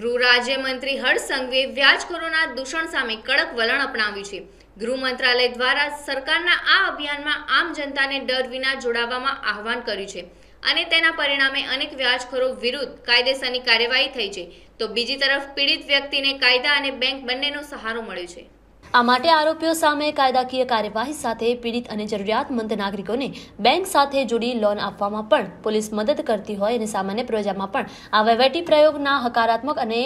ગૃહ રાજ્યમંત્રી હર્ષ સંઘવીએ વ્યાજ કોરોના દૂષણ સામે કડક વલણ અપનાવ્યું છે ગૃહ મંત્રાલય દ્વારા સરકારના આ અભિયાનમાં આમ જનતાને ડર વિના જોડાવામાં આહવાન કર્યું છે અને તેના પરિણામે અનેક વ્યાજખોરો વિરુદ્ધ કાયદેસરની કાર્યવાહી થઈ છે તો બીજી તરફ પીડિત વ્યક્તિને કાયદા અને બેંક બંનેનો સહારો મળ્યો છે આ માટે આરોપીઓ સામે કાયદાકીય કાર્યવાહી સાથે પીડિત અને જરૂરિયાતમંદ નાગરિકોને બેંક સાથે જોડી લોન આપવામાં પણ પોલીસ મદદ કરતી હોય અને સામાન્ય પ્રજામાં પણ આ વહીવટી પ્રયોગના હકારાત્મક અને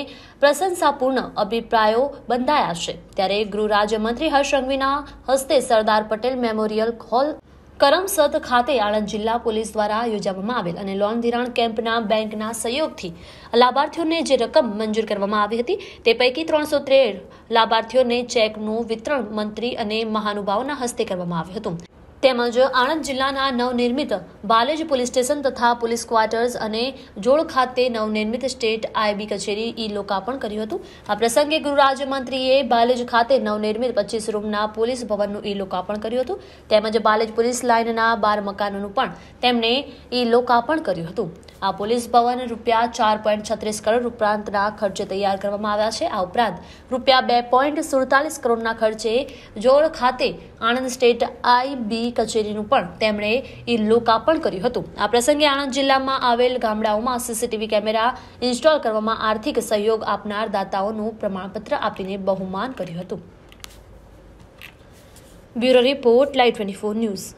પ્રશંસાપૂર્ણ અભિપ્રાયો બંધાયા છે ત્યારે ગૃહ રાજ્યમંત્રી હર્ષ સંઘવીના હસ્તે સરદાર પટેલ મેમોરિયલ હોલ કરમસદ ખાતે આણંદ જિલ્લા પોલીસ દ્વારા યોજવામાં આવેલ અને લોન ધિરાણ કેમ્પના બેંકના સહયોગથી લાભાર્થીઓને જે રકમ મંજૂર કરવામાં આવી હતી તે પૈકી ત્રણસો ત્રેર લાભાર્થીઓને ચેકનું વિતરણ મંત્રી અને મહાનુભાવોના હસ્તે કરવામાં આવ્યું હતું તેમજ આણંદ જિલ્લાના નવનિર્મિત બાલેજ પોલીસ સ્ટેશન તથા પોલીસ ક્વાર્ટર્સ અને જોડ ખાતે નવનિર્મિત સ્ટેટ આઈબી કચેરી ઈ લોકાર્પણ કર્યું હતું આ પ્રસંગે ગૃહ ગૃહરાજ્યમંત્રીએ બાલેજ ખાતે નવનિર્મિત પચીસ રૂમના પોલીસ ભવનનું ઈ લોકાર્પણ કર્યું હતું તેમજ બાલેજ પોલીસ લાઇનના બાર મકાનોનું પણ તેમણે ઈ લોકાર્પણ કર્યું હતું આ પોલીસ ભવન રૂપિયા ચાર પોઈન્ટ છત્રીસ કરોડ ઉપરાંતના ખર્ચે તૈયાર કરવામાં આવ્યા છે આ ઉપરાંત રૂપિયા બે પોઈન્ટ સુડતાલીસ કરોડના ખર્ચે જોડ ખાતે આણંદ સ્ટેટ આઈબી કચેરીનું પણ તેમણે ઈ લોકાર્પણ કર્યું હતું આ પ્રસંગે આણંદ જિલ્લામાં આવેલ ગામડાઓમાં સીસીટીવી કેમેરા ઇન્સ્ટોલ કરવામાં આર્થિક સહયોગ આપનાર દાતાઓનું પ્રમાણપત્ર આપીને બહુમાન કર્યું હતું bureau report live twenty four news